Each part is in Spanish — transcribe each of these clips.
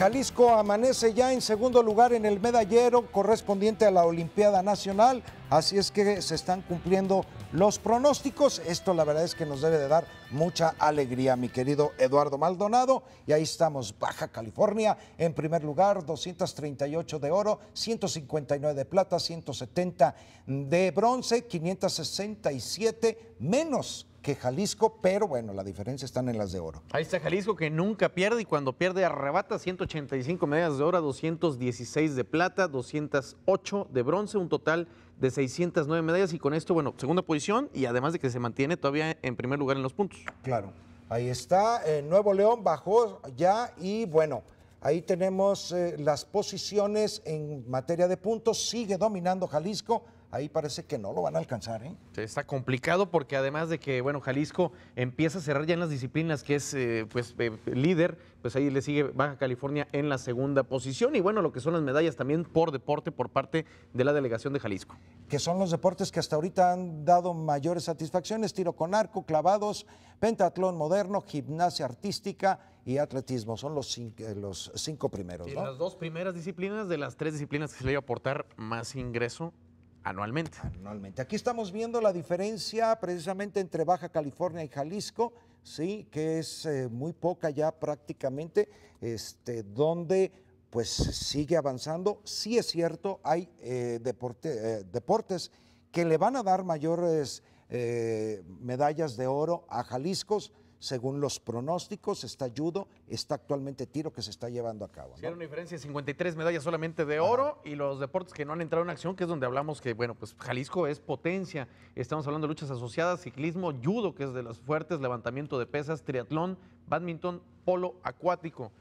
Jalisco amanece ya en segundo lugar en el medallero correspondiente a la Olimpiada Nacional, así es que se están cumpliendo los pronósticos. Esto la verdad es que nos debe de dar mucha alegría, mi querido Eduardo Maldonado. Y ahí estamos, Baja California en primer lugar, 238 de oro, 159 de plata, 170 de bronce, 567 menos que Jalisco, pero bueno, la diferencia están en las de oro. Ahí está Jalisco que nunca pierde y cuando pierde arrebata 185 medallas de oro, 216 de plata, 208 de bronce, un total de 609 medallas y con esto, bueno, segunda posición y además de que se mantiene todavía en primer lugar en los puntos. Claro, ahí está, Nuevo León bajó ya y bueno, ahí tenemos eh, las posiciones en materia de puntos, sigue dominando Jalisco ahí parece que no lo van a alcanzar. ¿eh? Está complicado porque además de que, bueno, Jalisco empieza a cerrar ya en las disciplinas que es eh, pues, eh, líder, pues ahí le sigue Baja California en la segunda posición. Y bueno, lo que son las medallas también por deporte por parte de la delegación de Jalisco. Que son los deportes que hasta ahorita han dado mayores satisfacciones, tiro con arco, clavados, pentatlón moderno, gimnasia artística y atletismo. Son los eh, cinco, primeros. ¿no? Y las dos primeras disciplinas, de las tres disciplinas que se le iba a aportar más ingreso Anualmente. Anualmente. Aquí estamos viendo la diferencia precisamente entre Baja California y Jalisco, sí, que es eh, muy poca ya prácticamente, este, donde pues sigue avanzando. Sí es cierto, hay eh, eh, deportes que le van a dar mayores medallas de oro a Jaliscos, según los pronósticos, está judo, está actualmente tiro que se está llevando a cabo. ¿no? una diferencia 53 medallas solamente de oro y los deportes que no han entrado en acción, que es donde hablamos que, bueno, pues Jalisco es potencia. Estamos hablando de luchas asociadas, ciclismo, judo, que es de las fuertes, levantamiento de pesas, triatlón, badminton, polo acuático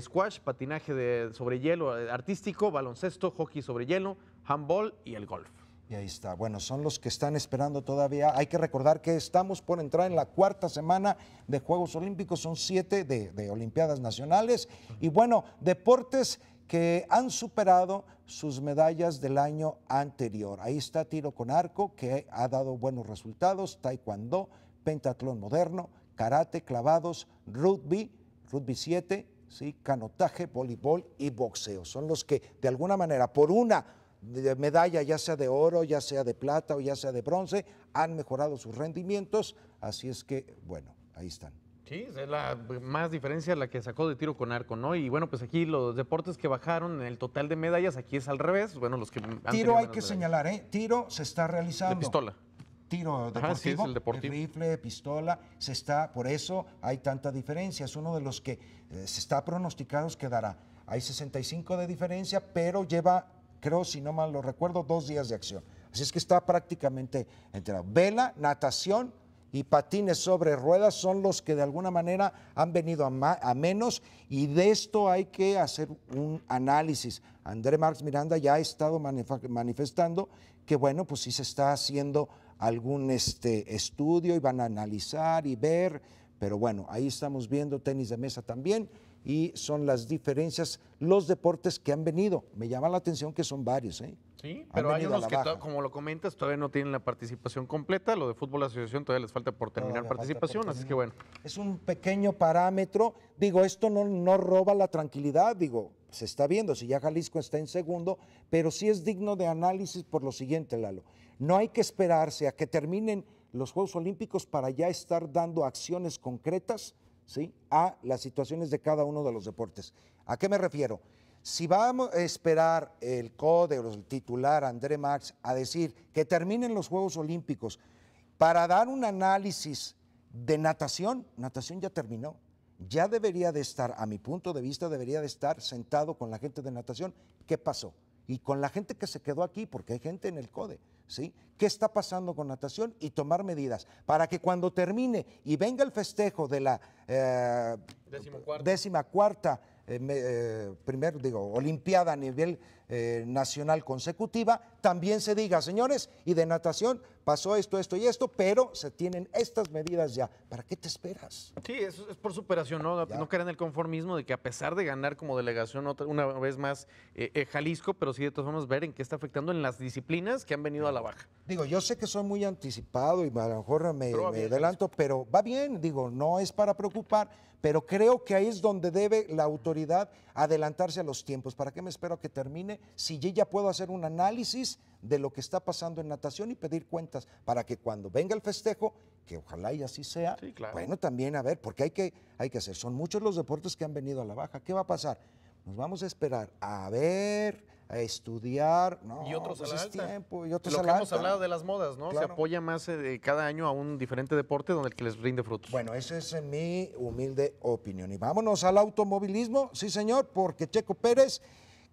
squash, patinaje de, sobre hielo eh, artístico, baloncesto, hockey sobre hielo, handball y el golf. Y ahí está. Bueno, son los que están esperando todavía. Hay que recordar que estamos por entrar en la cuarta semana de Juegos Olímpicos. Son siete de, Olimpiadas Nacionales. Y bueno, deportes que han superado sus medallas del año anterior. Ahí está tiro con arco, que ha dado buenos resultados, taekwondo, pentatlón moderno, karate, clavados, rugby, rugby 7, ¿sí? canotaje, voleibol y boxeo. Son los que de alguna manera, por una de medalla, ya sea de oro, ya sea de plata o ya sea de bronce, han mejorado sus rendimientos, así es que, bueno, ahí están. Sí, es la más diferencia la que sacó de tiro con arco, ¿no? Y bueno, pues aquí los deportes que bajaron en el total de medallas, aquí es al revés, bueno, los que... Han tiro hay que señalar, ¿eh? Tiro se está realizando. De pistola tiro deportivo, Ajá, es el deportivo. rifle, pistola, se está, por eso hay tanta diferencia, es uno de los que eh, se está pronosticados que dará. Hay 65 de diferencia, pero lleva creo, si no mal lo recuerdo, dos días de acción. Así es que está prácticamente enterado. Vela, natación y patines sobre ruedas son los que de alguna manera han venido a, menos y de esto hay que hacer un análisis. André Marx Miranda ya ha estado manifestando que bueno, pues sí se está haciendo algún este, estudio y van a analizar y ver, pero bueno, ahí estamos viendo tenis de mesa también y son las diferencias, los deportes que han venido. Me llama la atención que son varios. ¿eh? Sí, pero hay unos que, como lo comentas, todavía no tienen la participación completa. Lo de fútbol asociación todavía les falta por terminar participación, así que bueno. Es un pequeño parámetro. Digo, esto no, no roba la tranquilidad, digo, se está viendo, si ya Jalisco está en segundo, pero sí es digno de análisis por lo siguiente, Lalo. No hay que esperarse a que terminen los Juegos Olímpicos para ya estar dando acciones concretas a las situaciones de cada uno de los deportes. ¿A qué me refiero? Si vamos a esperar el CODE o el titular André Marx a decir que terminen los Juegos Olímpicos para dar un análisis de natación, natación ya terminó. Ya debería de estar, a mi punto de vista, debería de estar sentado con la gente de natación. ¿Qué pasó? Y con la gente que se quedó aquí, porque hay gente en el CODE. ¿sí? ¿Qué está pasando con natación? Y tomar medidas para que cuando termine y venga el festejo de la eh, décima cuarta, eh, eh, olimpiada a nivel eh, nacional consecutiva, también se diga, señores, y de natación pasó esto, esto y esto, pero se tienen estas medidas ya. ¿Para qué te esperas? Sí, es, es por superación, ¿no? No caer en el conformismo de que a pesar de ganar como delegación otra, una vez más eh, eh, Jalisco, pero sí de todas formas ver en qué está afectando en las disciplinas que han venido a la baja. Digo, yo sé que soy muy anticipado y a lo mejor me, adelanto, pero va bien, digo, no es para preocupar, pero creo que ahí es donde debe la autoridad adelantarse a los tiempos. ¿Para qué me espero que termine? si ya puedo hacer un análisis de lo que está pasando en natación y pedir cuentas para que cuando venga el festejo, que ojalá y así sea, bueno, también a ver, porque hay que, hay que hacer. Son muchos los deportes que han venido a la baja. ¿Qué va a pasar? Nos vamos a esperar a ver, a estudiar, y otros pues a tiempo, y Lo que hemos hablado de las modas, ¿no? Se apoya más eh, cada año a un diferente deporte donde el que les rinde frutos. Bueno, esa es mi humilde opinión. Y vámonos al automovilismo, sí señor, porque Checo Pérez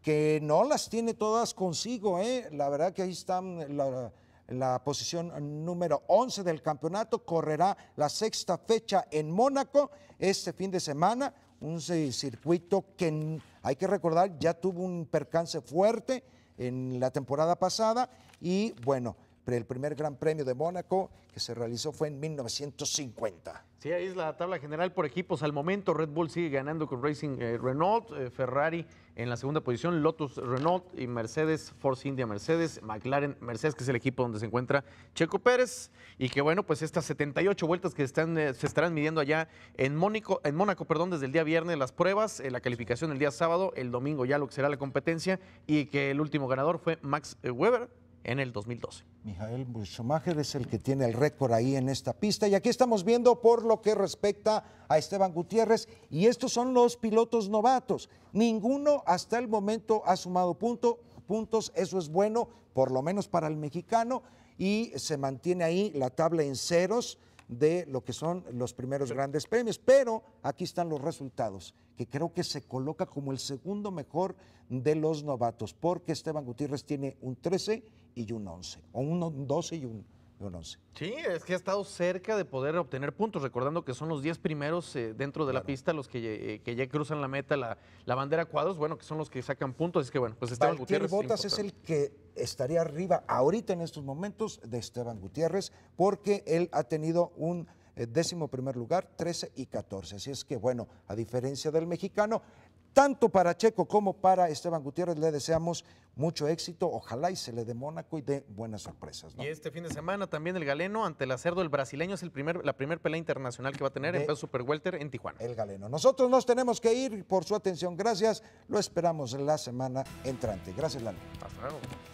que no las tiene todas consigo. ¿eh? La verdad que ahí está la, la, posición número 11 del campeonato. Correrá la sexta fecha en Mónaco este fin de semana. Un circuito que hay que recordar ya tuvo un percance fuerte en la temporada pasada y bueno, el primer Gran Premio de Mónaco que se realizó fue en 1950. Sí, ahí es la tabla general por equipos. Al momento Red Bull sigue ganando con Racing eh, Renault, eh, Ferrari en la segunda posición, Lotus Renault y Mercedes, Force India Mercedes, McLaren Mercedes, que es el equipo donde se encuentra Checo Pérez. Y que bueno, pues estas 78 vueltas que están, eh, se estarán midiendo allá en, Mónico, en Mónaco perdón, desde el día viernes las pruebas, la calificación el día sábado, el domingo ya lo que será la competencia y que el último ganador fue Max Weber en el 2012. Mijael Schumacher es el que tiene el récord ahí en esta pista. Y aquí estamos viendo por lo que respecta a Esteban Gutiérrez. Y estos son los pilotos novatos. Ninguno hasta el momento ha sumado puntos. Eso es bueno, por lo menos para el mexicano. Y se mantiene ahí la tabla en ceros de lo que son los primeros grandes premios. Pero aquí están los resultados, que creo que se coloca como el segundo mejor de los novatos, porque Esteban Gutiérrez tiene un 13 y un 11, o un 12 y un, 11. Sí, es que ha estado cerca de poder obtener puntos, recordando que son los 10 primeros eh, dentro de la pista los que, eh, que, ya cruzan la meta, la, la, bandera cuadros, bueno, que son los que sacan puntos, es que bueno, pues Esteban Gutiérrez. Botas es, el que estaría arriba ahorita en estos momentos de Esteban Gutiérrez, porque él ha tenido un eh, décimo primer lugar, 13 y 14. Así es que bueno, a diferencia del mexicano, tanto para Checo como para Esteban Gutiérrez le deseamos mucho éxito. Ojalá y se le dé Mónaco y dé buenas sorpresas. Y este fin de semana también el galeno ante el acerdo. El brasileño es el primer, la primera pelea internacional que va a tener en super welter en Tijuana. El galeno. Nosotros nos tenemos que ir por su atención. Gracias. Lo esperamos la semana entrante. Gracias, Lani. Hasta luego.